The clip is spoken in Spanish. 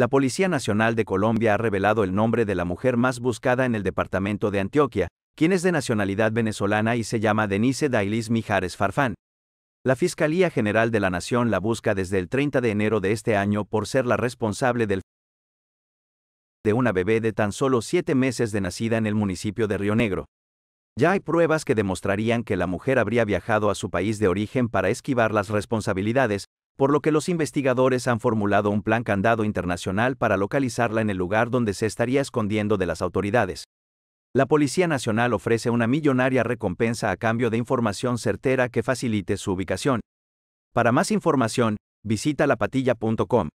La Policía Nacional de Colombia ha revelado el nombre de la mujer más buscada en el departamento de Antioquia, quien es de nacionalidad venezolana y se llama Denise Dailis Mijares Farfán. La Fiscalía General de la Nación la busca desde el 30 de enero de este año por ser la responsable del de una bebé de tan solo siete meses de nacida en el municipio de Río Negro. Ya hay pruebas que demostrarían que la mujer habría viajado a su país de origen para esquivar las responsabilidades, por lo que los investigadores han formulado un plan candado internacional para localizarla en el lugar donde se estaría escondiendo de las autoridades. La Policía Nacional ofrece una millonaria recompensa a cambio de información certera que facilite su ubicación. Para más información, visita lapatilla.com.